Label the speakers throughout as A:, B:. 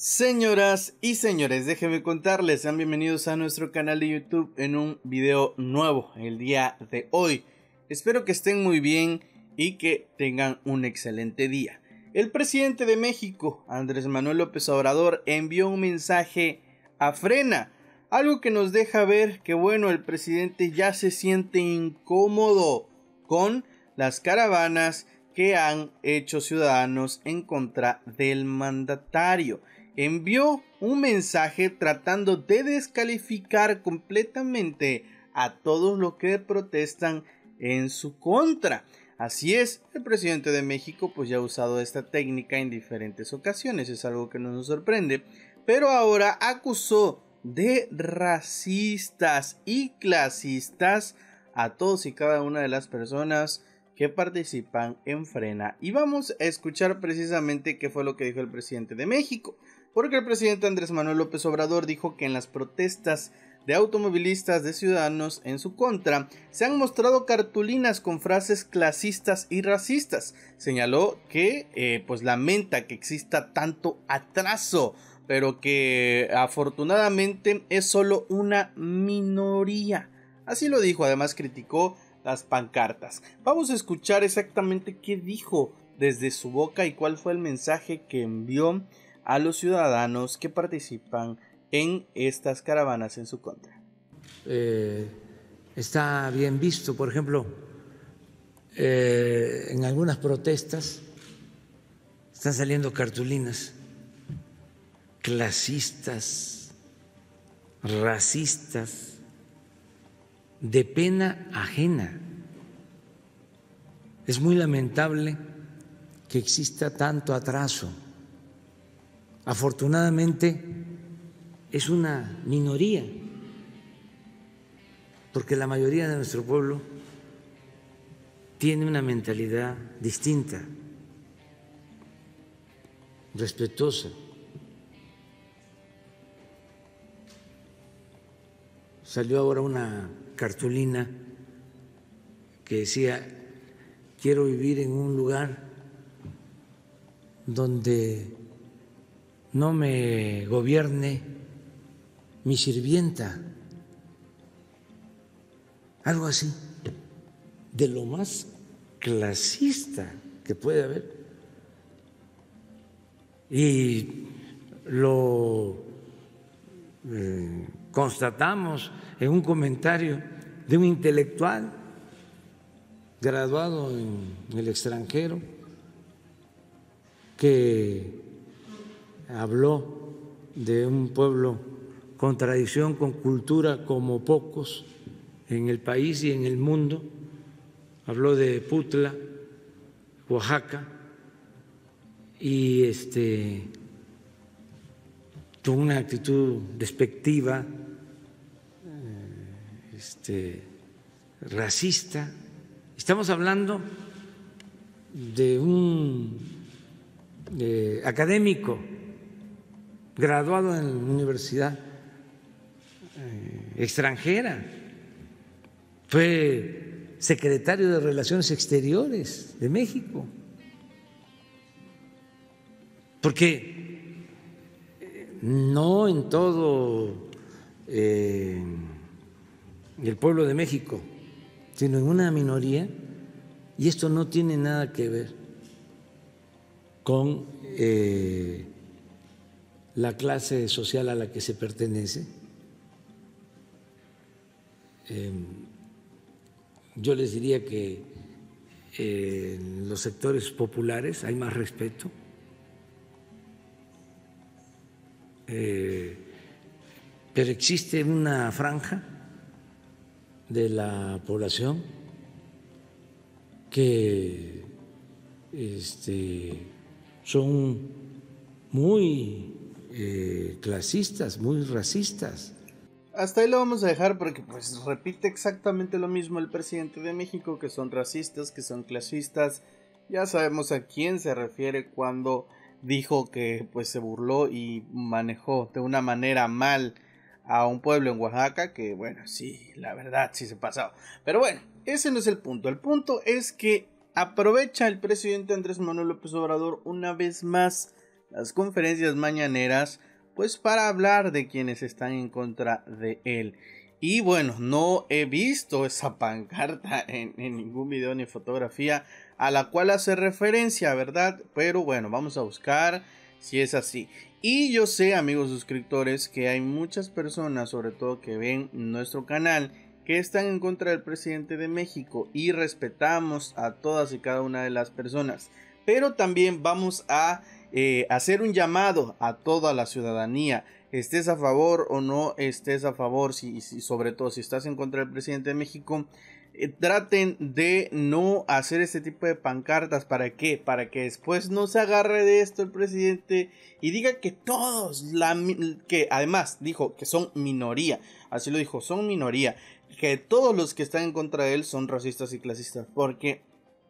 A: Señoras y señores, déjenme contarles, sean bienvenidos a nuestro canal de YouTube en un video nuevo el día de hoy. Espero que estén muy bien y que tengan un excelente día. El presidente de México, Andrés Manuel López Obrador, envió un mensaje a Frena, algo que nos deja ver que bueno, el presidente ya se siente incómodo con las caravanas que han hecho ciudadanos en contra del mandatario envió un mensaje tratando de descalificar completamente a todos los que protestan en su contra. Así es, el presidente de México pues ya ha usado esta técnica en diferentes ocasiones, es algo que no nos sorprende, pero ahora acusó de racistas y clasistas a todos y cada una de las personas que participan en Frena. Y vamos a escuchar precisamente qué fue lo que dijo el presidente de México porque el presidente Andrés Manuel López Obrador dijo que en las protestas de automovilistas de ciudadanos en su contra se han mostrado cartulinas con frases clasistas y racistas. Señaló que eh, pues lamenta que exista tanto atraso, pero que afortunadamente es solo una minoría. Así lo dijo, además criticó las pancartas. Vamos a escuchar exactamente qué dijo desde su boca y cuál fue el mensaje que envió a los ciudadanos que participan en estas caravanas en su contra.
B: Eh, está bien visto, por ejemplo, eh, en algunas protestas están saliendo cartulinas clasistas, racistas, de pena ajena. Es muy lamentable que exista tanto atraso. Afortunadamente es una minoría, porque la mayoría de nuestro pueblo tiene una mentalidad distinta, respetuosa. Salió ahora una cartulina que decía, quiero vivir en un lugar donde no me gobierne mi sirvienta, algo así, de lo más clasista que puede haber. Y lo eh, constatamos en un comentario de un intelectual graduado en el extranjero que habló de un pueblo con tradición, con cultura como pocos en el país y en el mundo. Habló de Putla, Oaxaca, y este, tuvo una actitud despectiva, eh, este, racista. Estamos hablando de un eh, académico graduado en la universidad eh, extranjera, fue secretario de Relaciones Exteriores de México, porque eh, no en todo eh, el pueblo de México, sino en una minoría, y esto no tiene nada que ver con la clase social a la que se pertenece. Em, yo les diría que en los sectores populares hay más respeto. Eh, pero existe una franja de la población que este, son muy eh, clasistas, muy racistas. Hasta ahí lo vamos
A: a dejar porque pues repite exactamente lo mismo el presidente de México, que son racistas, que son clasistas. Ya sabemos a quién se refiere cuando dijo que pues se burló y manejó de una manera mal a un pueblo en Oaxaca que bueno, sí, la verdad sí se pasó. Pero bueno, ese no es el punto. El punto es que aprovecha el presidente Andrés Manuel López Obrador una vez más las conferencias mañaneras, pues para hablar de quienes están en contra de él. Y bueno, no he visto esa pancarta en, ningún video ni fotografía a la cual hace referencia, ¿verdad? Pero bueno, vamos a buscar si es así. Y yo sé, amigos suscriptores, que hay muchas personas, sobre todo que ven nuestro canal, que están en contra del presidente de México y respetamos a todas y cada una de las personas. Pero también vamos a eh, hacer un llamado a toda la ciudadanía, estés a favor o no estés a favor, si, sobre todo si estás en contra del presidente de México, eh, traten de no hacer este tipo de pancartas. ¿Para qué? Para que después no se agarre de esto el presidente y diga que todos, la, que además dijo que son minoría, así lo dijo, son minoría, que todos los que están en contra de él son racistas y clasistas, porque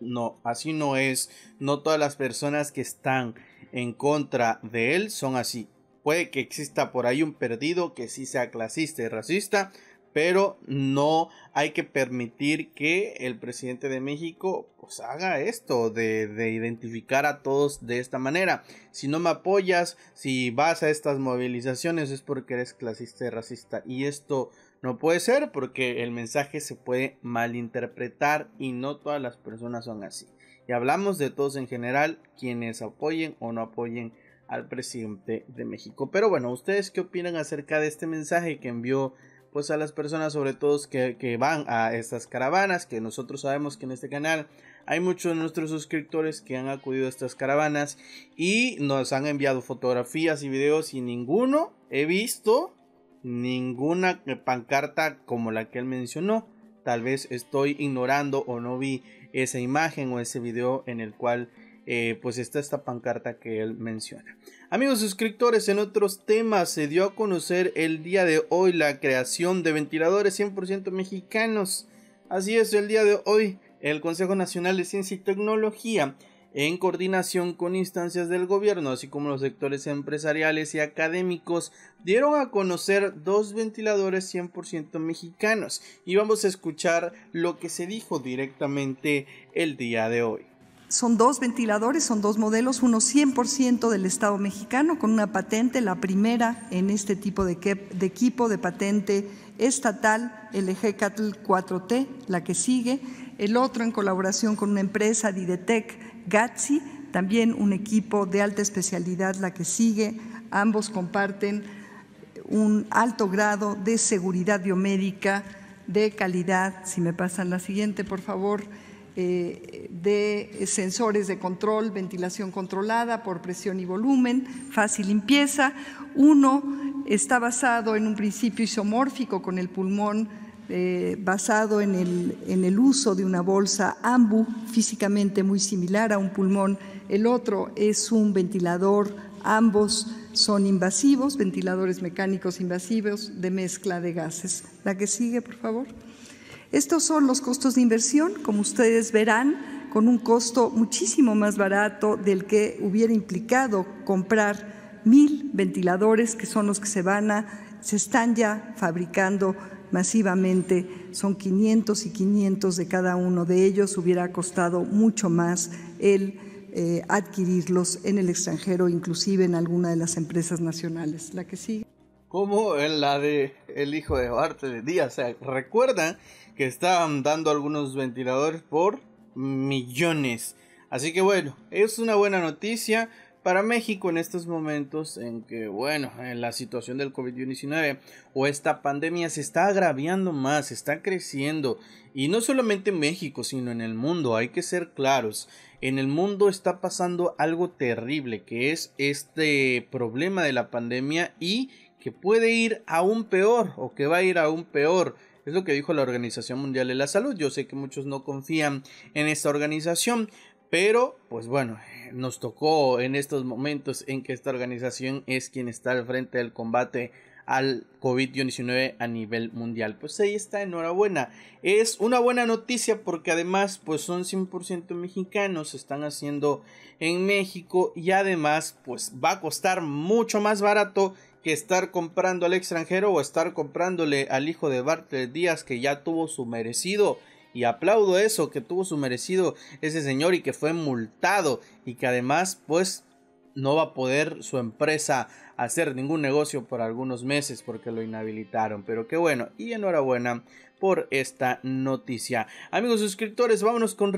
A: no, así no es. No todas las personas que están en contra de él son así. Puede que exista por ahí un perdido que sí sea clasista y racista, pero no hay que permitir que el presidente de México pues haga esto de, de, identificar a todos de esta manera. Si no me apoyas, si vas a estas movilizaciones es porque eres clasista y racista y esto no puede ser porque el mensaje se puede malinterpretar y no todas las personas son así. Y hablamos de todos en general, quienes apoyen o no apoyen al presidente de México. Pero bueno, ¿ustedes qué opinan acerca de este mensaje que envió pues a las personas sobre todo que, que, van a estas caravanas, que nosotros sabemos que en este canal hay muchos de nuestros suscriptores que han acudido a estas caravanas y nos han enviado fotografías y videos y ninguno he visto ninguna pancarta como la que él mencionó. Tal vez estoy ignorando o no vi esa imagen o ese video en el cual eh, pues está esta pancarta que él menciona. Amigos suscriptores, en otros temas se dio a conocer el día de hoy la creación de ventiladores 100% mexicanos. Así es, el día de hoy el Consejo Nacional de Ciencia y Tecnología en coordinación con instancias del gobierno, así como los sectores empresariales y académicos, dieron a conocer dos ventiladores 100% mexicanos y vamos a escuchar lo que se dijo directamente el día de hoy.
C: Son dos ventiladores, son dos modelos, uno 100% del Estado mexicano con una patente, la primera en este tipo de, equipo de patente estatal, el EGCATL 4T, la que sigue, el otro en colaboración con una empresa, Didetec Gatsi, también un equipo de alta especialidad, la que sigue, ambos comparten un alto grado de seguridad biomédica, de calidad. Si me pasan la siguiente, por favor eh, de sensores de control, ventilación controlada por presión y volumen, fácil limpieza. Uno está basado en un principio isomórfico con el pulmón eh, basado en el, en el, uso de una bolsa AMBU, físicamente muy similar a un pulmón. El otro es un ventilador, ambos son invasivos, ventiladores mecánicos invasivos de mezcla de gases. La que sigue, por favor. Estos son los costos de inversión, como ustedes verán, con un costo muchísimo más barato del que hubiera implicado comprar mil ventiladores, que son los que se van a, se están ya fabricando masivamente, son 500 y 500 de cada uno de ellos, hubiera costado mucho más el eh, adquirirlos en el extranjero, inclusive en alguna de las empresas nacionales. La que sigue
A: como en la de El hijo de de Díaz. O sea, recuerdan que estaban dando algunos ventiladores por millones. Así que bueno, es una buena noticia para México en estos momentos en que, bueno, en la situación del COVID-19 o esta pandemia se está agraviando más, está creciendo. Y no solamente en México, sino en el mundo, hay que ser claros. En el mundo está pasando algo terrible, que es este problema de la pandemia y que puede ir aún peor o que va a ir aún peor. Es lo que dijo la Organización Mundial de la Salud. Yo sé que muchos no confían en esta organización, pero pues bueno, nos tocó en estos momentos en que esta organización es quien está al frente del combate al COVID-19 a nivel mundial. Pues ahí está, enhorabuena. Es una buena noticia porque además pues son 100% mexicanos, están haciendo en México y además pues va a costar mucho más barato que estar comprando al extranjero o estar comprándole al hijo de Bartlett Díaz que ya tuvo su merecido. Y aplaudo eso, que tuvo su merecido ese señor y que fue multado y que además pues no va a poder su empresa hacer ningún negocio por algunos meses porque lo inhabilitaron. Pero qué bueno y enhorabuena por esta noticia. Amigos suscriptores, vámonos con,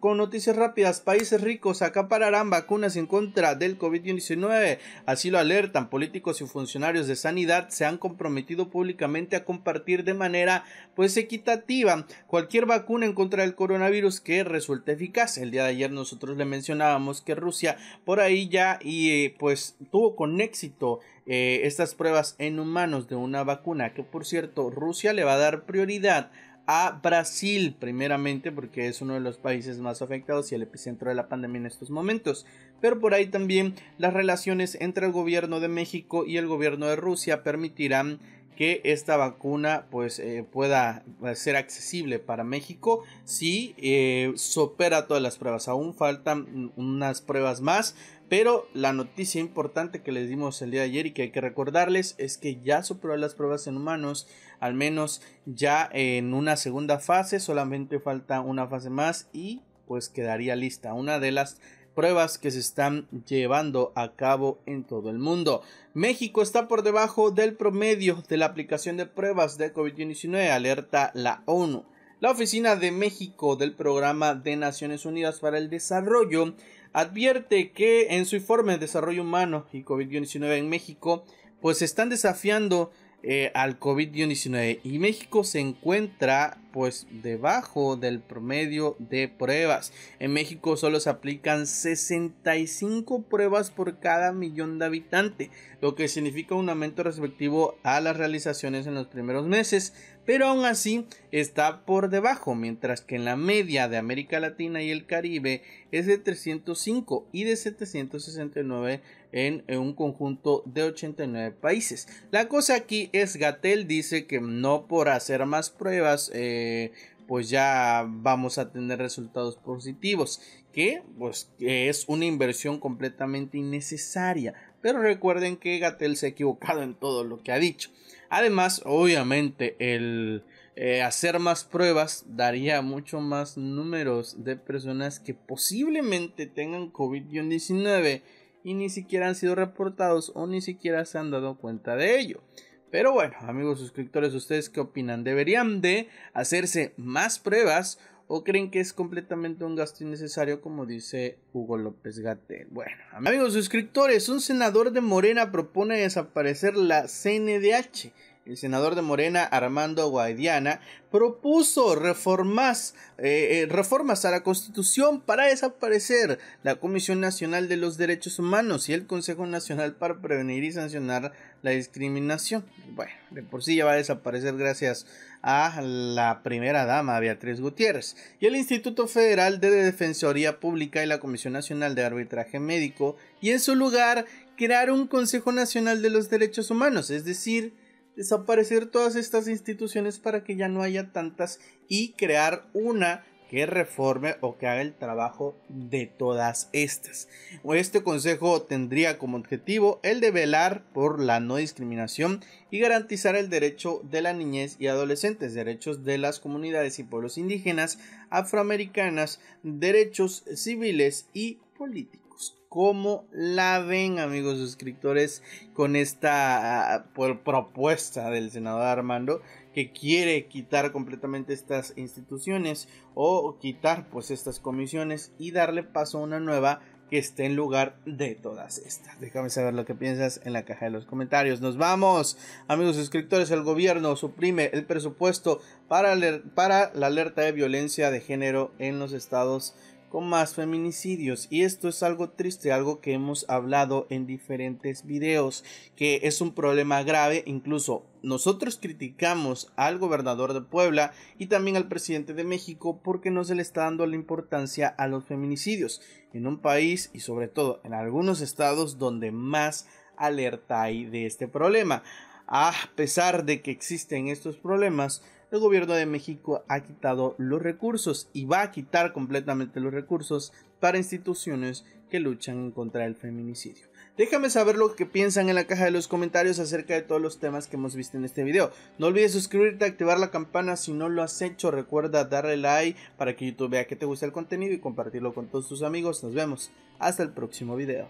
A: con noticias rápidas. Países ricos acapararán vacunas en contra del COVID-19. Así lo alertan. Políticos y funcionarios de sanidad se han comprometido públicamente a compartir de manera pues equitativa cualquier vacuna en contra del coronavirus que resulte eficaz. El día de ayer nosotros le mencionábamos que Rusia por ahí ya y pues tuvo con éxito eh, estas pruebas en humanos de una vacuna, que por cierto Rusia le va a dar prioridad a Brasil primeramente porque es uno de los países más afectados y el epicentro de la pandemia en estos momentos. Pero por ahí también las relaciones entre el gobierno de México y el gobierno de Rusia permitirán que esta vacuna pues eh, pueda eh, ser accesible para México si eh, supera todas las pruebas. Aún faltan mm, unas pruebas más, pero la noticia importante que les dimos el día de ayer y que hay que recordarles es que ya superó las pruebas en humanos, al menos ya en una segunda fase, solamente falta una fase más y pues quedaría lista. Una de las pruebas que se están llevando a cabo en todo el mundo. México está por debajo del promedio de la aplicación de pruebas de COVID-19, alerta la ONU. La Oficina de México del Programa de Naciones Unidas para el Desarrollo advierte que en su informe de desarrollo humano y COVID-19 en México, pues están desafiando eh, al COVID-19 y México se encuentra pues debajo del promedio de pruebas. En México solo se aplican 65 pruebas por cada millón de habitantes, lo que significa un aumento respectivo a las realizaciones en los primeros meses, pero aún así está por debajo, mientras que en la media de América Latina y el Caribe es de 305 y de 769 en, un conjunto de 89 países. La cosa aquí es Gatel dice que no por hacer más pruebas eh, pues ya vamos a tener resultados positivos, que pues que es una inversión completamente innecesaria pero recuerden que Gatel se ha equivocado en todo lo que ha dicho. Además, obviamente, el eh, hacer más pruebas daría mucho más números de personas que posiblemente tengan COVID-19 y ni siquiera han sido reportados o ni siquiera se han dado cuenta de ello. Pero bueno, amigos suscriptores, ¿ustedes qué opinan? ¿Deberían de hacerse más pruebas o creen que es completamente un gasto innecesario como dice Hugo López Gatel. Bueno, amigos suscriptores, un senador de Morena propone desaparecer la CNDH el senador de Morena Armando Guaidiana, propuso reformas, eh, eh, reformas a la Constitución para desaparecer la Comisión Nacional de los Derechos Humanos y el Consejo Nacional para prevenir y sancionar la discriminación. Bueno, de por sí ya va a desaparecer gracias a la primera dama Beatriz Gutiérrez y el Instituto Federal de Defensoría Pública y la Comisión Nacional de Arbitraje Médico y en su lugar crear un Consejo Nacional de los Derechos Humanos, es decir, desaparecer todas estas instituciones para que ya no haya tantas y crear una que reforme o que haga el trabajo de todas estas. Este consejo tendría como objetivo el de velar por la no discriminación y garantizar el derecho de la niñez y adolescentes, derechos de las comunidades y pueblos indígenas, afroamericanas, derechos civiles y políticos. ¿Cómo la ven, amigos suscriptores, con esta ah, propuesta del senador Armando que quiere quitar completamente estas instituciones o quitar pues estas comisiones y darle paso a una nueva que esté en lugar de todas estas. Déjame saber lo que piensas en la caja de los comentarios. Nos vamos, amigos suscriptores. El gobierno suprime el presupuesto para, para la alerta de violencia de género en los estados con más feminicidios y esto es algo triste, algo que hemos hablado en diferentes videos, que es un problema grave, incluso nosotros criticamos al gobernador de Puebla y también al presidente de México porque no se le está dando la importancia a los feminicidios en un país y sobre todo en algunos estados donde más alerta hay de este problema. A pesar de que existen estos problemas, el gobierno de México ha quitado los recursos y va a quitar completamente los recursos para instituciones que luchan contra el feminicidio. Déjame saber lo que piensan en la caja de los comentarios acerca de todos los temas que hemos visto en este video. No olvides suscribirte, activar la campana si no lo has hecho. Recuerda darle like para que YouTube vea que te gusta el contenido y compartirlo con todos tus amigos. Nos vemos. Hasta el próximo video.